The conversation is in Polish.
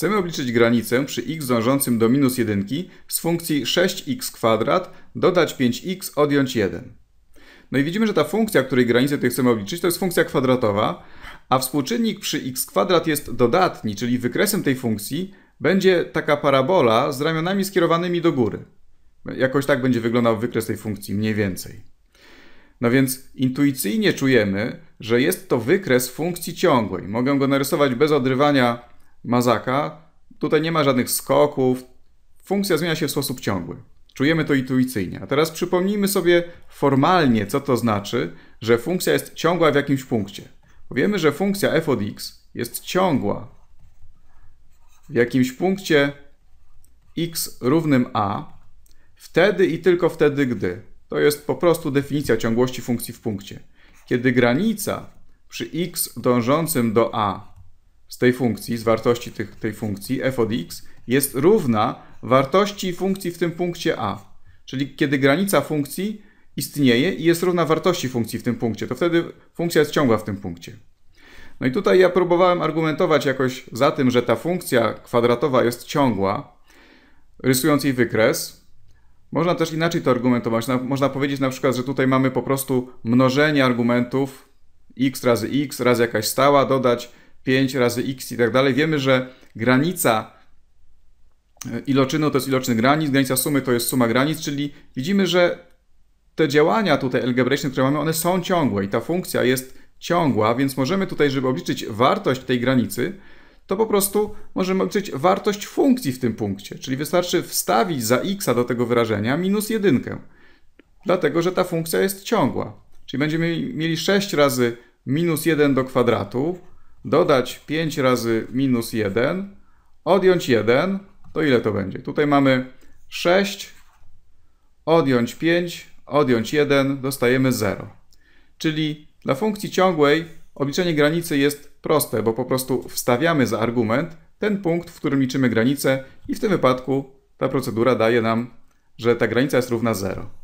Chcemy obliczyć granicę przy x dążącym do minus 1 z funkcji 6x kwadrat, dodać 5x, odjąć 1. No i widzimy, że ta funkcja, której granicę tutaj chcemy obliczyć, to jest funkcja kwadratowa, a współczynnik przy x kwadrat jest dodatni, czyli wykresem tej funkcji będzie taka parabola z ramionami skierowanymi do góry. Jakoś tak będzie wyglądał wykres tej funkcji, mniej więcej. No więc intuicyjnie czujemy, że jest to wykres funkcji ciągłej. Mogę go narysować bez odrywania Mazaka, tutaj nie ma żadnych skoków, funkcja zmienia się w sposób ciągły. Czujemy to intuicyjnie. A teraz przypomnijmy sobie formalnie, co to znaczy, że funkcja jest ciągła w jakimś punkcie. Powiemy, że funkcja f od x jest ciągła w jakimś punkcie x równym a wtedy i tylko wtedy, gdy. To jest po prostu definicja ciągłości funkcji w punkcie. Kiedy granica przy x dążącym do a z tej funkcji, z wartości tych, tej funkcji f od x jest równa wartości funkcji w tym punkcie a. Czyli kiedy granica funkcji istnieje i jest równa wartości funkcji w tym punkcie, to wtedy funkcja jest ciągła w tym punkcie. No i tutaj ja próbowałem argumentować jakoś za tym, że ta funkcja kwadratowa jest ciągła, rysując jej wykres. Można też inaczej to argumentować. Można powiedzieć na przykład, że tutaj mamy po prostu mnożenie argumentów x razy x razy jakaś stała, dodać 5 razy x i tak dalej. Wiemy, że granica e, iloczynu to jest iloczyn granic, granica sumy to jest suma granic, czyli widzimy, że te działania tutaj algebraiczne, które mamy, one są ciągłe i ta funkcja jest ciągła, więc możemy tutaj, żeby obliczyć wartość tej granicy, to po prostu możemy obliczyć wartość funkcji w tym punkcie, czyli wystarczy wstawić za x do tego wyrażenia minus jedynkę, dlatego że ta funkcja jest ciągła. Czyli będziemy mieli 6 razy minus 1 do kwadratu, dodać 5 razy minus 1, odjąć 1, to ile to będzie? Tutaj mamy 6, odjąć 5, odjąć 1, dostajemy 0. Czyli dla funkcji ciągłej obliczenie granicy jest proste, bo po prostu wstawiamy za argument ten punkt, w którym liczymy granicę i w tym wypadku ta procedura daje nam, że ta granica jest równa 0.